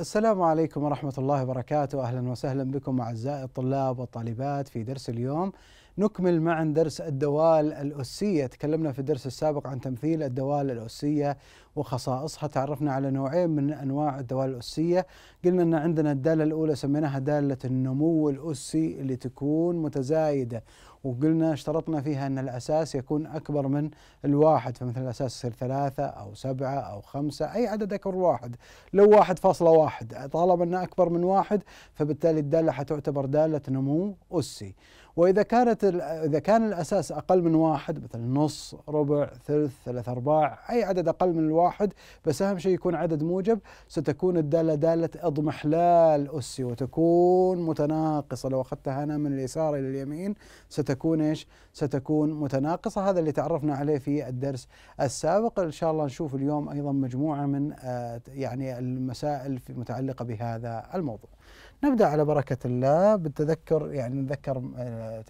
السلام عليكم ورحمة الله وبركاته أهلا وسهلا بكم أعزائي الطلاب والطالبات في درس اليوم نكمل معا درس الدوال الأسية تكلمنا في الدرس السابق عن تمثيل الدوال الأسية وخصائصها تعرفنا على نوعين من أنواع الدوال الأسية قلنا أن عندنا الدالة الأولى سميناها دالة النمو الأسي اللي تكون متزايدة وقلنا اشترطنا فيها أن الأساس يكون أكبر من الواحد فمثل الأساس يصير ثلاثة أو سبعة أو خمسة أي عدد أكبر واحد لو واحد فاصلة واحد طالما أنه أكبر من واحد فبالتالي الدالة حتعتبر دالة نمو أسي واذا كانت اذا كان الاساس اقل من واحد مثل نص ربع ثلث ثلاث ارباع اي عدد اقل من الواحد بس اهم شيء يكون عدد موجب ستكون الداله داله اضمحلال اسي وتكون متناقصه لو اخذتها انا من اليسار الى اليمين ستكون ايش؟ ستكون متناقصه هذا اللي تعرفنا عليه في الدرس السابق ان شاء الله نشوف اليوم ايضا مجموعه من آه، يعني المسائل المتعلقه بهذا الموضوع. نبدأ على بركة الله بالتذكر يعني نتذكر آه،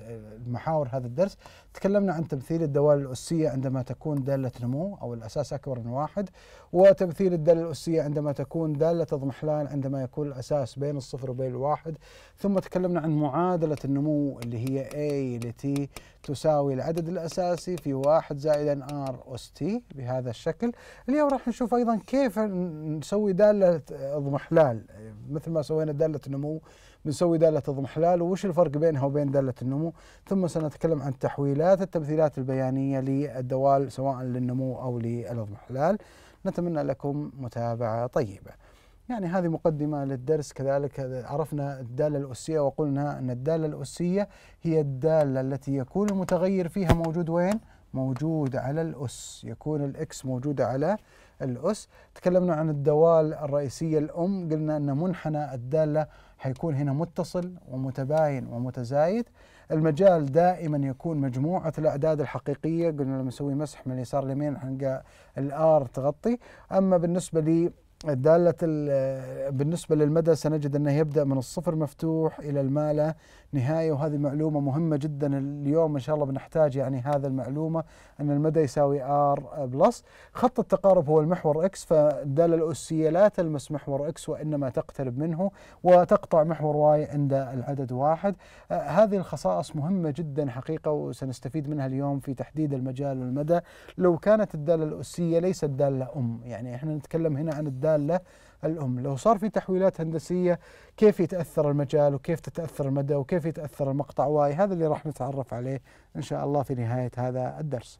محاور هذا الدرس تكلمنا عن تمثيل الدوال الأسية عندما تكون دالة نمو أو الأساس أكبر من واحد وتمثيل الدالة الأسية عندما تكون دالة اضمحلال عندما يكون الأساس بين الصفر وبين الواحد ثم تكلمنا عن معادلة النمو اللي هي اي لتي تساوي العدد الأساسي في 1 زائد ار اس تي بهذا الشكل اليوم راح نشوف أيضا كيف نسوي دالة اضمحلال مثل ما سوينا دالة النمو بنسوي دالة اضمحلال وش الفرق بينها وبين دالة النمو ثم سنتكلم عن تحويلات التمثيلات البيانية للدوال سواء للنمو أو للاضمحلال نتمنى لكم متابعة طيبة يعني هذه مقدمة للدرس كذلك عرفنا الدالة الأسية وقلنا أن الدالة الأسية هي الدالة التي يكون المتغير فيها موجود وين؟ موجود على الأس يكون الإكس موجود على الأس تكلمنا عن الدوال الرئيسية الأم قلنا أن منحنى الدالة حيكون هنا متصل ومتباين ومتزايد المجال دائما يكون مجموعة الأعداد الحقيقية قلنا لما نسوي مسح من اليسار لليمين حنلقى الآر تغطي أما بالنسبة لي دالة بالنسبة للمدى سنجد أنه يبدأ من الصفر مفتوح إلى المالة نهايه وهذه معلومه مهمه جدا اليوم ان شاء الله بنحتاج يعني هذا المعلومه ان المدى يساوي ار بلس خط التقارب هو المحور اكس فالداله الاسيه لا تلمس محور اكس وانما تقترب منه وتقطع محور واي عند العدد واحد آه، هذه الخصائص مهمه جدا حقيقه وسنستفيد منها اليوم في تحديد المجال والمدى لو كانت الداله الاسيه ليست داله ام يعني احنا نتكلم هنا عن الداله الأم لو صار في تحويلات هندسية كيف يتأثر المجال وكيف تتأثر المدى وكيف يتأثر المقطع واي هذا اللي راح نتعرف عليه إن شاء الله في نهاية هذا الدرس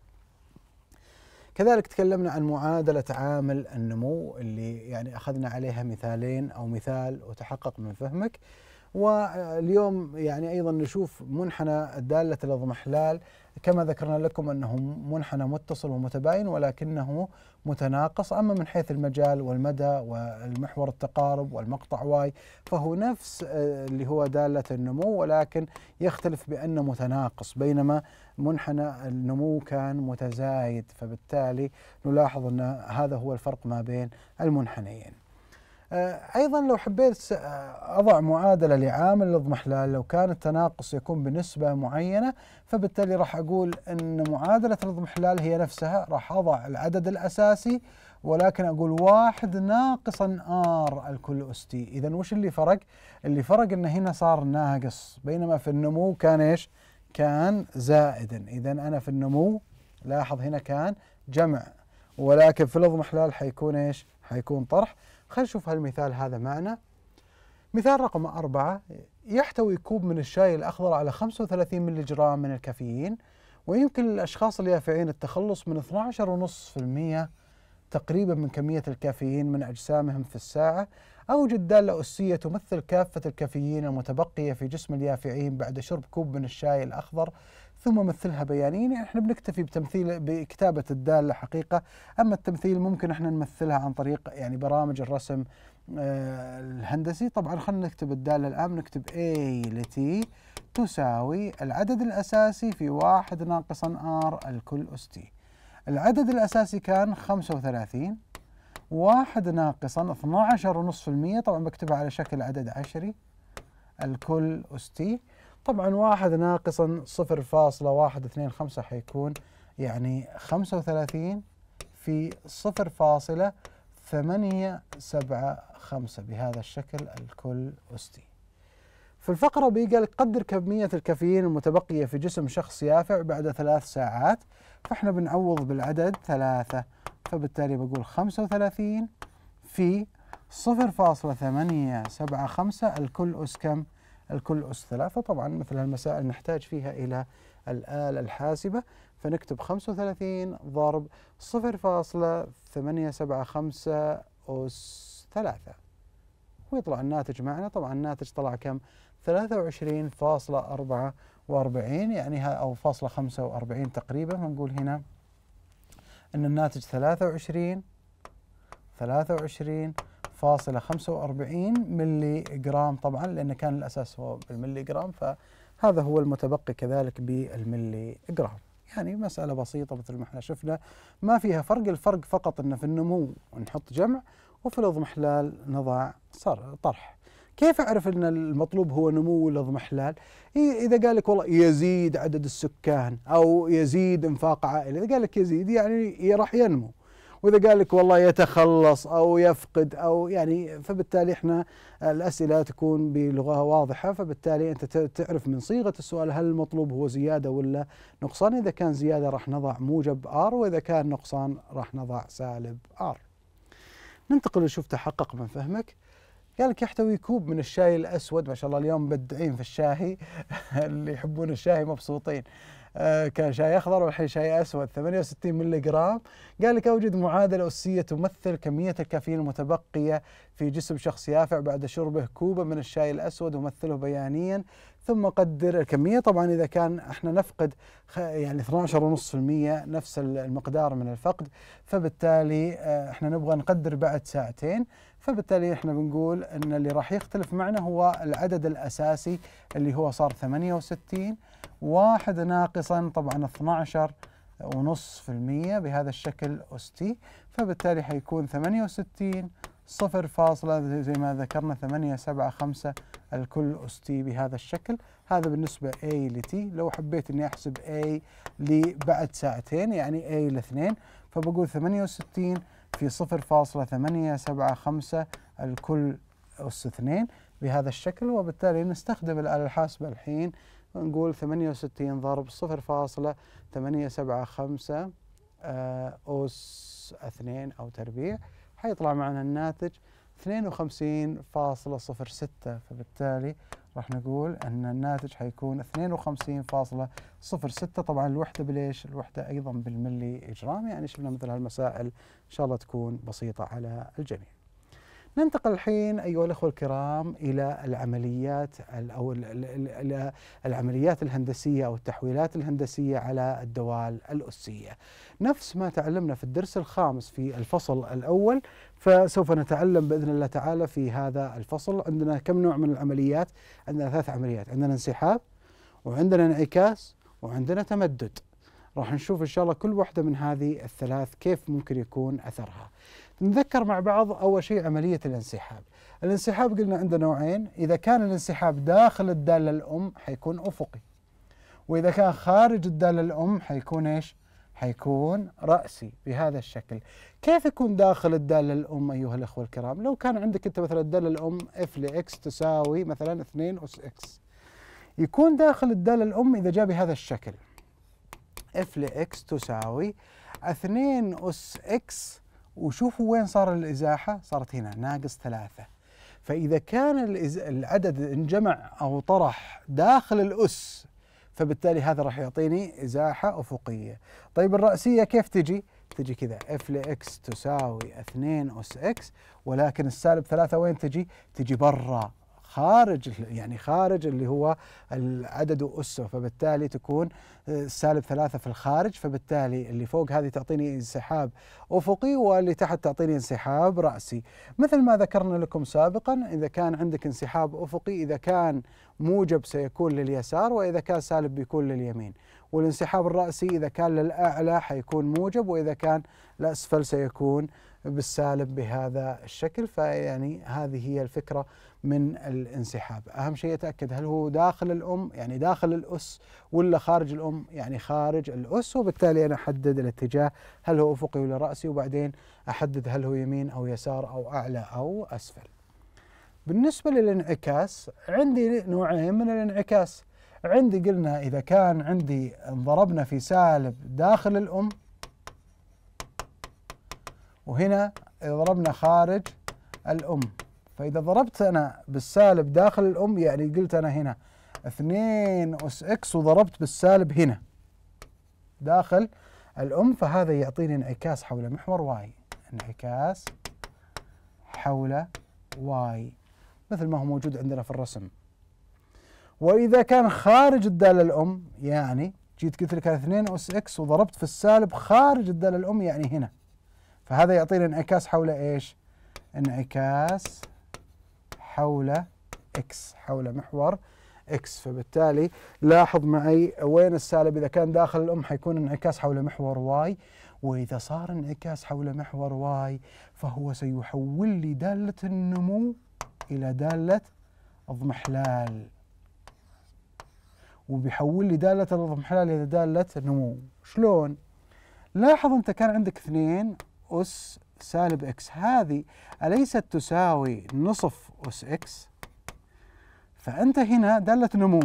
كذلك تكلمنا عن معادلة عامل النمو اللي يعني أخذنا عليها مثالين أو مثال وتحقق من فهمك واليوم يعني أيضا نشوف منحنى دالة الأضمحلال كما ذكرنا لكم أنه منحنى متصل ومتباين ولكنه متناقص أما من حيث المجال والمدى والمحور التقارب والمقطع واي فهو نفس آه، اللي هو دالة النمو ولكن يختلف بأنه متناقص بينما منحنى النمو كان متزايد فبالتالي نلاحظ أن هذا هو الفرق ما بين المنحنيين آه، ايضا لو حبيت آه، اضع معادله لعامل الاضمحلال لو كان التناقص يكون بنسبه معينه فبالتالي راح اقول ان معادله الاضمحلال هي نفسها راح اضع العدد الاساسي ولكن اقول واحد ناقصا ار الكل اس تي اذا وش اللي فرق؟ اللي فرق انه هنا صار ناقص بينما في النمو كان ايش؟ كان زائدا اذا انا في النمو لاحظ هنا كان جمع ولكن في الاضمحلال حيكون ايش؟ حيكون طرح خلينا نشوف هالمثال هذا معنا مثال رقم أربعة يحتوي كوب من الشاي الأخضر على 35 ملي جرام من الكافيين ويمكن للأشخاص اليافعين التخلص من 12.5% تقريبا من كمية الكافيين من أجسامهم في الساعة أو جدالة أسية تمثل كافة الكافيين المتبقية في جسم اليافعين بعد شرب كوب من الشاي الأخضر ثم مثلها بيانيا يعني احنا بنكتفي بتمثيل بكتابه الداله حقيقه اما التمثيل ممكن احنا نمثلها عن طريق يعني برامج الرسم آه، الهندسي طبعا خلينا نكتب الداله الان نكتب A لتي تساوي العدد الاساسي في واحد ناقصا R الكل اس تي العدد الاساسي كان 35 واحد ناقصا 12.5% طبعا بكتبها على شكل عدد عشري الكل اس تي طبعا واحد ناقصا 0.125 حيكون يعني 35 في 0.875 بهذا الشكل الكل أستي في الفقرة بي قال قدر كمية الكافيين المتبقية في جسم شخص يافع بعد ثلاث ساعات فاحنا بنعوض بالعدد ثلاثة فبالتالي بقول 35 في 0.875 الكل أس كم؟ الكل أس ثلاثة طبعا مثل المسائل نحتاج فيها إلى الآلة الحاسبة فنكتب 35 ضرب 0.875 أس ثلاثة ويطلع الناتج معنا طبعا الناتج طلع كم 23.44 يعني أو فاصلة 45 تقريبا فنقول هنا أن الناتج 23 23 فاصلة 45 ملي جرام طبعا لأن كان الأساس هو بالملي جرام فهذا هو المتبقي كذلك بالملي جرام يعني مسألة بسيطة مثل ما احنا شفنا ما فيها فرق الفرق فقط أنه في النمو نحط جمع وفي الاضمحلال نضع طرح كيف أعرف أن المطلوب هو نمو الاضمحلال إذا قال لك والله يزيد عدد السكان أو يزيد انفاق عائلة إذا قال لك يزيد يعني راح ينمو واذا قال لك والله يتخلص او يفقد او يعني فبالتالي احنا الاسئله تكون بلغه واضحه فبالتالي انت تعرف من صيغه السؤال هل المطلوب هو زياده ولا نقصان اذا كان زياده راح نضع موجب ار واذا كان نقصان راح نضع سالب ار ننتقل نشوف تحقق من فهمك قال لك يحتوي كوب من الشاي الاسود ما شاء الله اليوم مبدعين في الشاي اللي يحبون الشاي مبسوطين آه، كان شاي اخضر والحين شاي اسود 68 ملي جرام قال لك اوجد معادله اسيه تمثل كميه الكافيين المتبقيه في جسم شخص يافع بعد شربه كوبا من الشاي الاسود ومثله بيانيا ثم قدر الكميه طبعا اذا كان احنا نفقد يعني 12.5% نفس المقدار من الفقد فبالتالي آه، احنا نبغى نقدر بعد ساعتين فبالتالي احنا بنقول ان اللي راح يختلف معنا هو العدد الاساسي اللي هو صار 68 واحد ناقصا طبعا 12 ونص في المية بهذا الشكل أستي فبالتالي حيكون 68 صفر فاصلة زي ما ذكرنا ثمانية سبعة خمسة الكل أس تي بهذا الشكل هذا بالنسبة A ل T لو حبيت أني أحسب A لبعد ساعتين يعني A لاثنين فبقول ثمانية وستين في صفر فاصلة ثمانية سبعة خمسة الكل أس اثنين بهذا الشكل وبالتالي نستخدم الآلة الحاسبة الحين نقول ثمانية وستين ضرب صفر فاصلة ثمانية سبعة خمسة آه، أس اثنين أو تربيع حيطلع معنا الناتج 52.06 فبالتالي راح نقول أن الناتج حيكون 52.06 طبعا الوحدة بليش؟ الوحدة أيضا بالملي إجرام يعني شفنا مثل هالمسائل إن شاء الله تكون بسيطة على الجميع ننتقل الحين ايها الاخوه الكرام الى العمليات او الى العمليات الهندسيه او التحويلات الهندسيه على الدوال الاسيه. نفس ما تعلمنا في الدرس الخامس في الفصل الاول فسوف نتعلم باذن الله تعالى في هذا الفصل عندنا كم نوع من العمليات؟ عندنا ثلاث عمليات، عندنا انسحاب وعندنا انعكاس وعندنا تمدد. راح نشوف ان شاء الله كل واحده من هذه الثلاث كيف ممكن يكون اثرها. نذكر مع بعض أول شيء عملية الانسحاب الانسحاب قلنا عنده نوعين إذا كان الانسحاب داخل الدالة الأم حيكون أفقي وإذا كان خارج الدالة الأم حيكون إيش؟ حيكون رأسي بهذا الشكل كيف يكون داخل الدالة الأم أيها الأخوة الكرام لو كان عندك أنت مثلا الدالة الأم اف لإكس تساوي مثلا 2 أس إكس يكون داخل الدالة الأم إذا جاء بهذا الشكل اف لإكس تساوي 2 أس إكس وشوفوا وين صار الازاحه صارت هنا ناقص ثلاثه فاذا كان العدد انجمع او طرح داخل الاس فبالتالي هذا راح يعطيني ازاحه افقيه طيب الراسيه كيف تجي تجي كذا اف لاكس تساوي 2 اس اكس ولكن السالب 3 وين تجي تجي برا خارج يعني خارج اللي هو العدد واسه فبالتالي تكون آه، سالب ثلاثة في الخارج فبالتالي اللي فوق هذه تعطيني انسحاب افقي واللي تحت تعطيني انسحاب راسي مثل ما ذكرنا لكم سابقا اذا كان عندك انسحاب افقي اذا كان موجب سيكون لليسار واذا كان سالب بيكون لليمين والانسحاب الراسي اذا كان للاعلى حيكون موجب واذا كان لاسفل سيكون بالسالب بهذا الشكل فيعني هذه هي الفكره من الانسحاب أهم شيء يتأكد هل هو داخل الأم يعني داخل الأس ولا خارج الأم يعني خارج الأس وبالتالي أنا أحدد الاتجاه هل هو أفقي ولا رأسي وبعدين أحدد هل هو يمين أو يسار أو أعلى أو أسفل بالنسبة للانعكاس عندي نوعين من الانعكاس عندي قلنا إذا كان عندي انضربنا في سالب داخل الأم وهنا ضربنا خارج الأم فإذا ضربت أنا بالسالب داخل الأم يعني قلت أنا هنا 2 أس إكس وضربت بالسالب هنا داخل الأم فهذا يعطيني انعكاس حول محور واي انعكاس حول واي مثل ما هو موجود عندنا في الرسم وإذا كان خارج الدالة الأم يعني جيت قلت لك 2 أس إكس وضربت في السالب خارج الدالة الأم يعني هنا فهذا يعطينا انعكاس حول إيش؟ انعكاس حول اكس حول محور اكس فبالتالي لاحظ معي وين السالب اذا كان داخل الام حيكون انعكاس حول محور واي واذا صار انعكاس حول محور واي فهو سيحول لي داله النمو الى داله اضمحلال وبيحول لي داله الاضمحلال الى داله نمو شلون لاحظ انت كان عندك اثنين اس سالب إكس هذه أليست تساوي نصف أس إكس فأنت هنا دالة نمو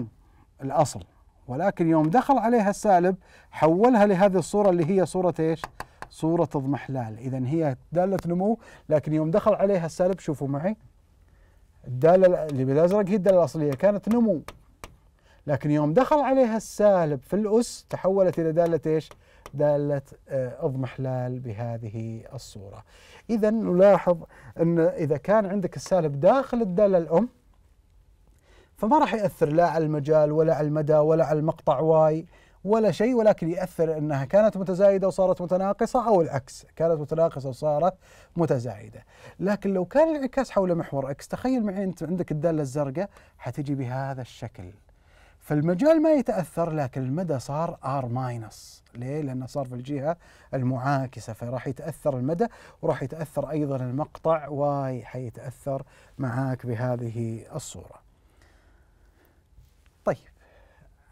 الأصل ولكن يوم دخل عليها السالب حولها لهذه الصورة اللي هي صورة إيش صورة اضمحلال إذا هي دالة نمو لكن يوم دخل عليها السالب شوفوا معي الدالة اللي بالأزرق هي الدالة الأصلية كانت نمو لكن يوم دخل عليها السالب في الأس تحولت إلى دالة إيش دالة آه، اضمحلال بهذه الصورة إذا نلاحظ أن إذا كان عندك السالب داخل الدالة الأم فما راح يأثر لا على المجال ولا على المدى ولا على المقطع واي ولا شيء ولكن يأثر أنها كانت متزايدة وصارت متناقصة أو العكس كانت متناقصة وصارت متزايدة لكن لو كان الانعكاس حول محور اكس تخيل معي أنت عندك الدالة الزرقاء حتجي بهذا الشكل فالمجال ما يتاثر لكن المدى صار ار ماينس ليه؟ لانه صار في الجهه المعاكسه فراح يتاثر المدى وراح يتاثر ايضا المقطع حيتاثر معاك بهذه الصوره.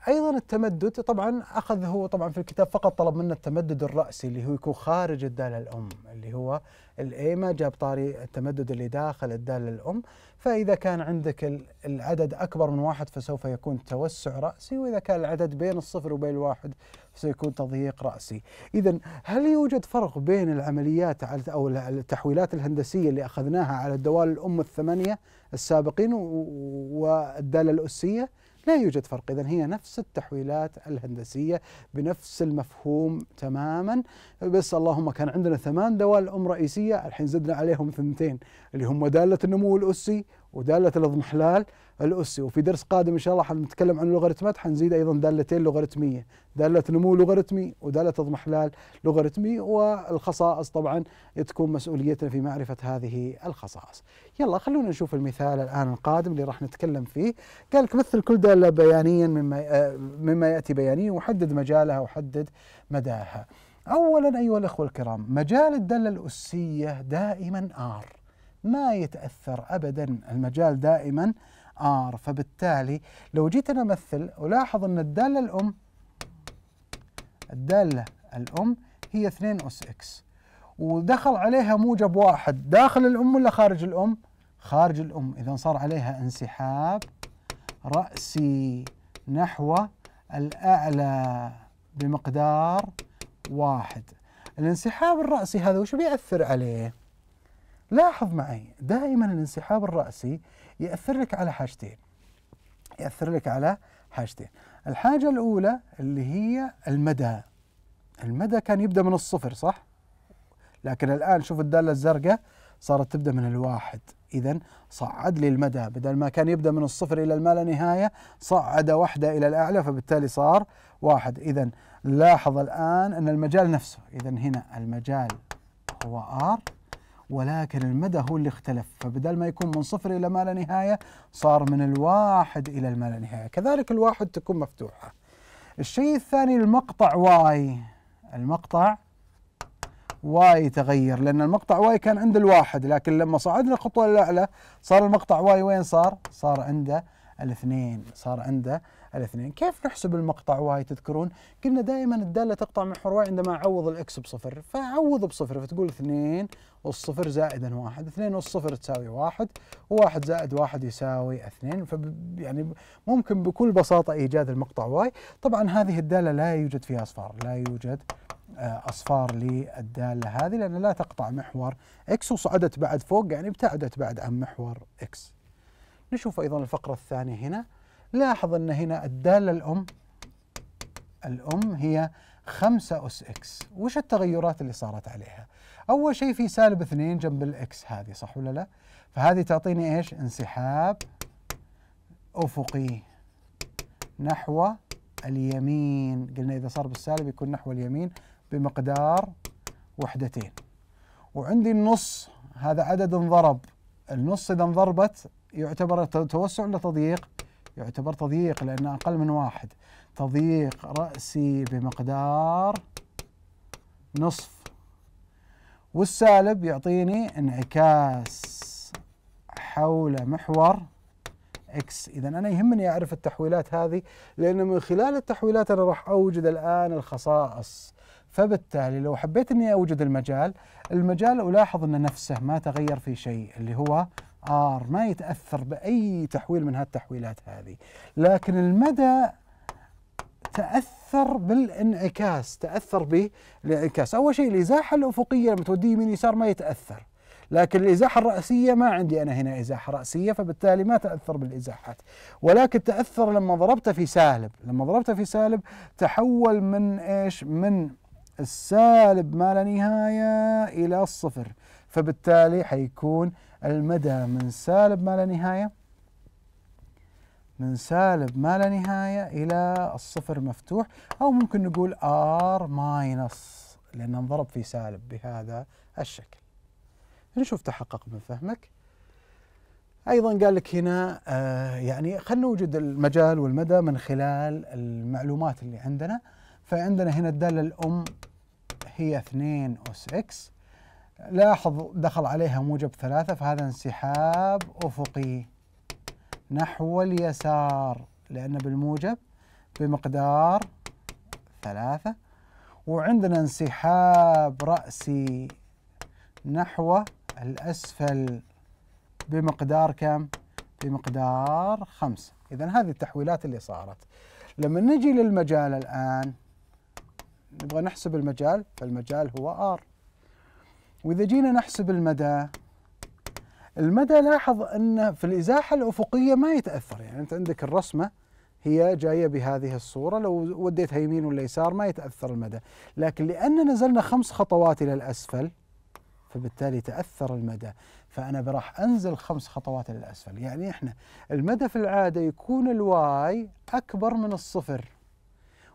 ايضا التمدد طبعا اخذ هو طبعا في الكتاب فقط طلب منا التمدد الراسي اللي هو يكون خارج الداله الام اللي هو الايما جاب طاري التمدد اللي داخل الداله الام فاذا كان عندك العدد اكبر من واحد فسوف يكون توسع راسي واذا كان العدد بين الصفر وبين الواحد سيكون تضييق راسي. اذا هل يوجد فرق بين العمليات او التحويلات الهندسيه اللي اخذناها على الدوال الام الثمانيه السابقين والداله الاسيه؟ لا يوجد فرق إذا هي نفس التحويلات الهندسية بنفس المفهوم تماما بس اللهم كان عندنا ثمان دوال أم رئيسية الحين زدنا عليهم ثنتين اللي هم دالة النمو الأسي ودالة الاضمحلال الاسي وفي درس قادم ان شاء الله حنتكلم عن اللوغاريتمات حنزيد ايضا دالتين لوغاريتميه داله نمو لوغاريتمي وداله اضمحلال لوغاريتمي والخصائص طبعا تكون مسؤوليتنا في معرفه هذه الخصائص يلا خلونا نشوف المثال الان القادم اللي راح نتكلم فيه قال لك مثل كل داله بيانيا مما مما ياتي بيانيا وحدد مجالها وحدد مداها اولا ايها الاخوه الكرام مجال الداله الاسيه دائما ار ما يتاثر ابدا المجال دائما ار فبالتالي لو جيت انا امثل الاحظ ان الداله الام الداله الام هي 2 اس اكس ودخل عليها موجب واحد داخل الام ولا خارج الام؟ خارج الام اذا صار عليها انسحاب راسي نحو الاعلى بمقدار واحد الانسحاب الرأسي هذا وش بيأثر عليه؟ لاحظ معي دائما الانسحاب الرأسي يأثر لك على حاجتين يأثر لك على حاجتين الحاجة الأولى اللي هي المدى المدى كان يبدأ من الصفر صح؟ لكن الآن شوف الدالة الزرقاء صارت تبدأ من الواحد إذا صعد لي المدى بدل ما كان يبدأ من الصفر إلى ما لا نهاية صعد واحدة إلى الأعلى فبالتالي صار واحد إذا لاحظ الآن أن المجال نفسه إذا هنا المجال هو R ولكن المدى هو اللي اختلف فبدل ما يكون من صفر إلى ما لا نهاية صار من الواحد إلى ما لا نهاية كذلك الواحد تكون مفتوحة الشيء الثاني المقطع واي المقطع واي تغير لأن المقطع واي كان عند الواحد لكن لما صعدنا الخطوة الأعلى صار المقطع واي وين صار؟ صار عنده الاثنين صار عنده الاثنين كيف نحسب المقطع واي تذكرون قلنا دائما الداله تقطع محور واي عندما اعوض الاكس بصفر فاعوض بصفر فتقول 2 والصفر زائدا 1 2 والصفر تساوي 1 و1 زائد 1 يساوي 2 ف يعني ممكن بكل بساطه ايجاد المقطع واي طبعا هذه الداله لا يوجد فيها اصفار لا يوجد آه، اصفار للداله هذه لان لا تقطع محور اكس وصعدت بعد فوق يعني ابتعدت بعد عن محور اكس نشوف ايضا الفقره الثانيه هنا لاحظ أن هنا الدالة الأم الأم هي 5 أس إكس وش التغيرات اللي صارت عليها أول شيء في سالب 2 جنب الإكس هذه صح ولا لا فهذه تعطيني إيش انسحاب أفقي نحو اليمين قلنا إذا صار بالسالب يكون نحو اليمين بمقدار وحدتين وعندي النص هذا عدد انضرب النص إذا انضربت يعتبر توسع ولا تضييق؟ يعتبر تضييق لأنه أقل من واحد تضييق رأسي بمقدار نصف والسالب يعطيني انعكاس حول محور اكس اذا انا يهمني اعرف التحويلات هذه لان من خلال التحويلات انا راح اوجد الان الخصائص فبالتالي لو حبيت اني اوجد المجال المجال الاحظ انه نفسه ما تغير في شيء اللي هو ار ما يتاثر باي تحويل من هالتحويلات هذه لكن المدى تاثر بالانعكاس تاثر بالانعكاس اول شيء الازاحه الافقيه لما توديه يمين يسار ما يتاثر لكن الازاحه الراسيه ما عندي انا هنا ازاحه راسيه فبالتالي ما تاثر بالازاحات ولكن تاثر لما ضربته في سالب لما ضربته في سالب تحول من ايش من السالب ما لا نهايه الى الصفر فبالتالي حيكون المدى من سالب ما لا نهاية من سالب ما لا نهاية إلى الصفر مفتوح أو ممكن نقول R ماينس لأنه انضرب في سالب بهذا الشكل نشوف تحقق من فهمك ايضا قال لك هنا آه يعني خلينا نوجد المجال والمدى من خلال المعلومات اللي عندنا فعندنا هنا الداله الام هي 2 اس اكس لاحظ دخل عليها موجب ثلاثة فهذا انسحاب أفقي نحو اليسار لأن بالموجب بمقدار ثلاثة وعندنا انسحاب رأسي نحو الأسفل بمقدار كم؟ بمقدار خمسة إذا هذه التحويلات اللي صارت لما نجي للمجال الآن نبغى نحسب المجال فالمجال هو R وإذا جينا نحسب المدى المدى لاحظ أنه في الإزاحة الأفقية ما يتأثر يعني أنت عندك الرسمة هي جاية بهذه الصورة لو وديتها يمين ولا يسار ما يتأثر المدى لكن لأن نزلنا خمس خطوات إلى الأسفل فبالتالي تأثر المدى فأنا براح أنزل خمس خطوات إلى الأسفل يعني إحنا المدى في العادة يكون الواي أكبر من الصفر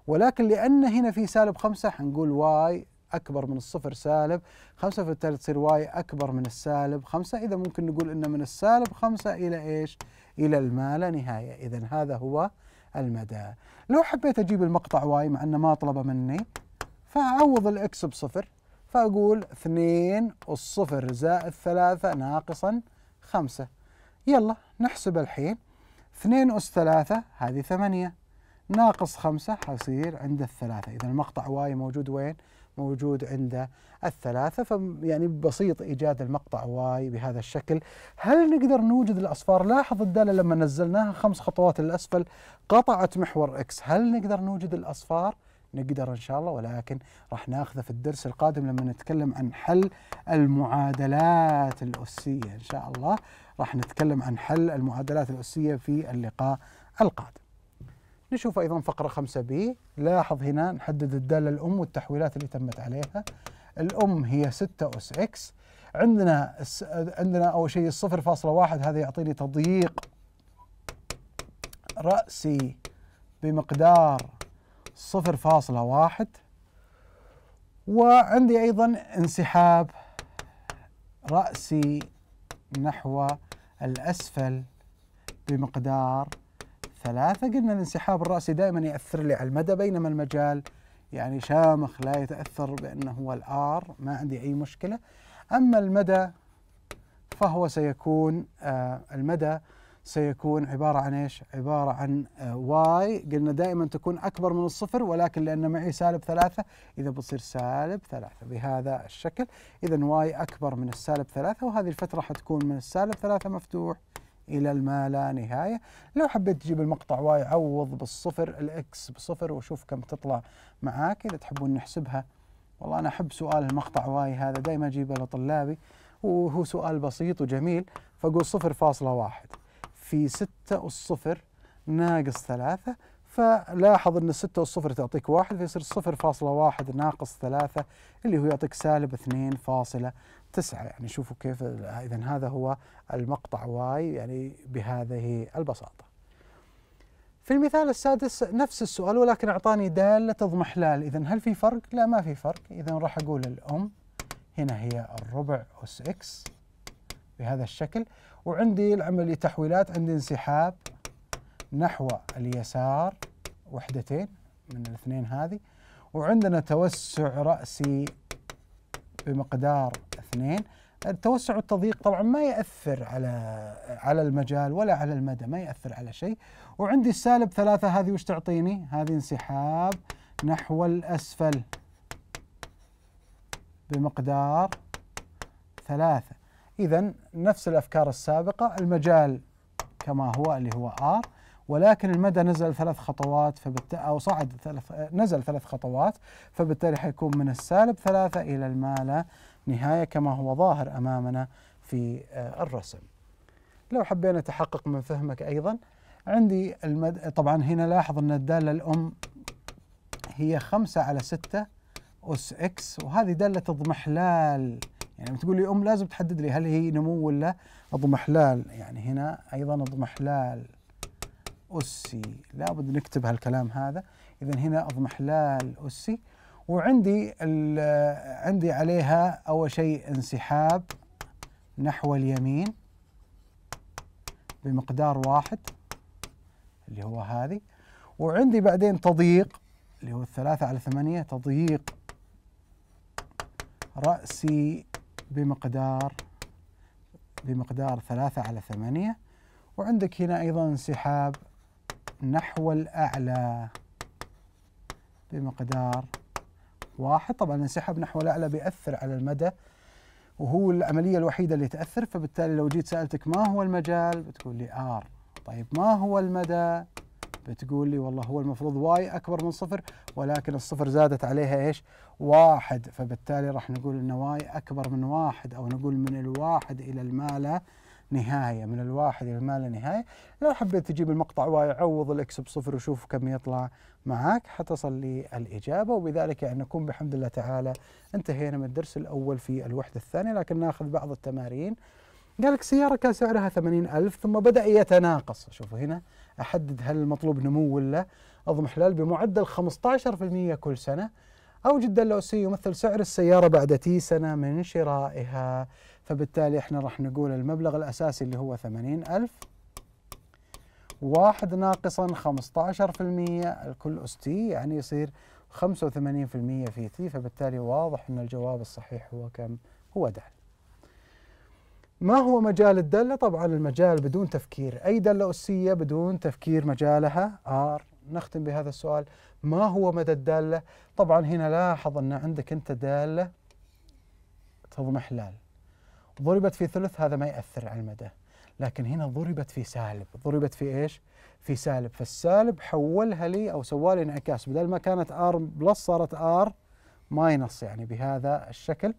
ولكن لأن هنا في سالب خمسة حنقول واي أكبر من الصفر سالب خمسة فبالتالي تصير واي أكبر من السالب خمسة إذا ممكن نقول أن من السالب خمسة إلى إيش إلى الما لا نهاية إذا هذا هو المدى لو حبيت أجيب المقطع واي مع أنه ما طلب مني فأعوض الإكس بصفر فأقول اثنين الصفر زائد ثلاثة ناقصا خمسة يلا نحسب الحين اثنين أس ثلاثة هذه ثمانية ناقص خمسة حصير عند الثلاثة إذا المقطع واي موجود وين؟ موجود عند الثلاثة فيعني بسيط إيجاد المقطع واي بهذا الشكل هل نقدر نوجد الأصفار لاحظ الدالة لما نزلناها خمس خطوات للأسفل قطعت محور إكس هل نقدر نوجد الأصفار نقدر إن شاء الله ولكن راح ناخذه في الدرس القادم لما نتكلم عن حل المعادلات الأسية إن شاء الله راح نتكلم عن حل المعادلات الأسية في اللقاء القادم نشوف أيضا فقرة 5 بي لاحظ هنا نحدد الدالة الأم والتحويلات اللي تمت عليها الأم هي 6 أس إكس عندنا عندنا أول شيء 0.1 هذا يعطيني تضييق رأسي بمقدار 0.1 وعندي أيضا انسحاب رأسي نحو الأسفل بمقدار ثلاثة قلنا الانسحاب الرأسي دائما يأثر لي على المدى بينما المجال يعني شامخ لا يتأثر بأنه هو الآر ما عندي أي مشكلة أما المدى فهو سيكون آه المدى سيكون عبارة عن ايش؟ عبارة عن آه، واي قلنا دائما تكون أكبر من الصفر ولكن لأن معي سالب ثلاثة إذا بتصير سالب ثلاثة بهذا الشكل إذا واي أكبر من السالب ثلاثة وهذه الفترة حتكون من السالب ثلاثة مفتوح الى الما لا نهايه لو حبيت تجيب المقطع واي عوض بالصفر الاكس بصفر وشوف كم تطلع معاك اذا تحبون نحسبها والله انا احب سؤال المقطع واي هذا دائما اجيبه لطلابي وهو سؤال بسيط وجميل فاقول صفر فاصلة واحد في ستة الصفر ناقص ثلاثة فلاحظ ان 6 والصفر تعطيك واحد فيصير 0.1 ناقص 3 اللي هو يعطيك سالب 2.9 يعني شوفوا كيف اذا هذا هو المقطع واي يعني بهذه البساطة في المثال السادس نفس السؤال ولكن اعطاني دالة اضمحلال اذا هل في فرق؟ لا ما في فرق اذا راح اقول الام هنا هي الربع اس اكس بهذا الشكل وعندي العملية تحويلات عندي انسحاب نحو اليسار وحدتين من الاثنين هذه وعندنا توسع رأسي بمقدار اثنين التوسع والتضييق طبعا ما يأثر على على المجال ولا على المدى ما يأثر على شيء وعندي السالب ثلاثة هذه وش تعطيني هذه انسحاب نحو الأسفل بمقدار ثلاثة إذا نفس الأفكار السابقة المجال كما هو اللي هو R ولكن المدى نزل ثلاث خطوات فبالتالي أو صعد ثلاث نزل ثلاث خطوات فبالتالي حيكون من السالب ثلاثة إلى المالة نهاية كما هو ظاهر أمامنا في آه، الرسم لو حبينا نتحقق من فهمك أيضا عندي المد... طبعا هنا لاحظ أن الدالة الأم هي خمسة على ستة أس إكس وهذه دالة اضمحلال يعني تقول لي أم لازم تحدد لي هل هي نمو ولا اضمحلال يعني هنا أيضا اضمحلال أسي لابد نكتب هالكلام هذا إذا هنا أضمحلال أسي وعندي عندي عليها أول شيء انسحاب نحو اليمين بمقدار واحد اللي هو هذه وعندي بعدين تضييق اللي هو الثلاثة على ثمانية تضييق رأسي بمقدار بمقدار ثلاثة على ثمانية وعندك هنا أيضا انسحاب نحو الأعلى بمقدار واحد طبعا انسحب نحو الأعلى بيأثر على المدى وهو العملية الوحيدة اللي تأثر فبالتالي لو جيت سألتك ما هو المجال بتقول لي آر طيب ما هو المدى بتقول لي والله هو المفروض واي أكبر من صفر ولكن الصفر زادت عليها إيش واحد فبالتالي راح نقول أن واي أكبر من واحد أو نقول من الواحد إلى المالة نهايه من الواحد الى ما لا نهايه لو حبيت تجيب المقطع واي عوض الاكس بصفر وشوف كم يطلع معك حتصل للاجابه وبذلك يعني نكون بحمد الله تعالى انتهينا من الدرس الاول في الوحده الثانيه لكن ناخذ بعض التمارين قال لك سيارة كان سعرها ثمانين ألف ثم بدأ يتناقص شوفوا هنا أحدد هل المطلوب نمو ولا أضمح له بمعدل 15% كل سنة أو جدا لو سي يمثل سعر السيارة بعد تي سنة من شرائها فبالتالي احنا راح نقول المبلغ الأساسي اللي هو 80000 واحد ناقصا 15% الكل اس تي يعني يصير 85% في تي فبالتالي واضح أن الجواب الصحيح هو كم هو د ما هو مجال الدالة؟ طبعا المجال بدون تفكير أي دالة أسية بدون تفكير مجالها R نختم بهذا السؤال ما هو مدى الدالة؟ طبعا هنا لاحظ أن عندك أنت دالة تضمحلال. ضربت في ثلث هذا ما يأثر على المدى لكن هنا ضربت في سالب ضربت في إيش؟ في سالب فالسالب حولها لي أو سوالي انعكاس بدل ما كانت R بلس صارت R ماينس يعني بهذا الشكل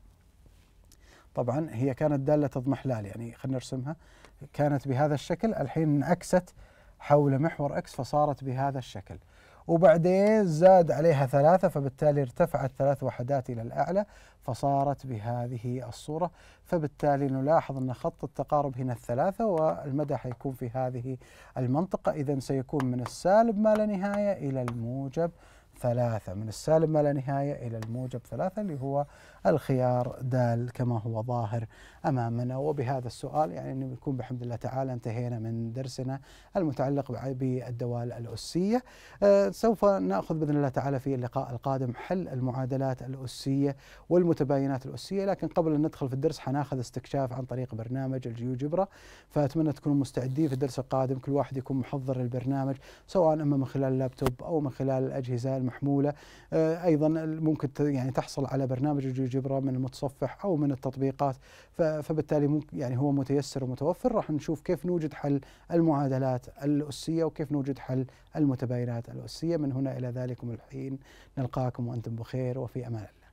طبعا هي كانت دالة اضمحلال يعني خلينا نرسمها كانت بهذا الشكل الحين انعكست حول محور اكس فصارت بهذا الشكل وبعدين زاد عليها ثلاثة فبالتالي ارتفعت ثلاث وحدات إلى الأعلى فصارت بهذه الصورة فبالتالي نلاحظ أن خط التقارب هنا الثلاثة والمدى حيكون في هذه المنطقة إذا سيكون من السالب ما لا نهاية إلى الموجب ثلاثة من السالب ما لا نهاية إلى الموجب ثلاثة اللي هو الخيار دال كما هو ظاهر أمامنا وبهذا السؤال يعني أنه يكون بحمد الله تعالى انتهينا من درسنا المتعلق بالدوال الأسية آه، سوف نأخذ بإذن الله تعالى في اللقاء القادم حل المعادلات الأسية والمتباينات الأسية لكن قبل أن ندخل في الدرس حناخذ استكشاف عن طريق برنامج الجيوجبرا فأتمنى تكونوا مستعدين في الدرس القادم كل واحد يكون محضر للبرنامج سواء أما من خلال اللابتوب أو من خلال الأجهزة المحددة محموله آه، ايضا ممكن يعني تحصل على برنامج الجبره من المتصفح او من التطبيقات فبالتالي ممكن يعني هو متيسر ومتوفر راح نشوف كيف نوجد حل المعادلات الاسيه وكيف نوجد حل المتباينات الاسيه من هنا الى ذلكم الحين نلقاكم وانتم بخير وفي امان الله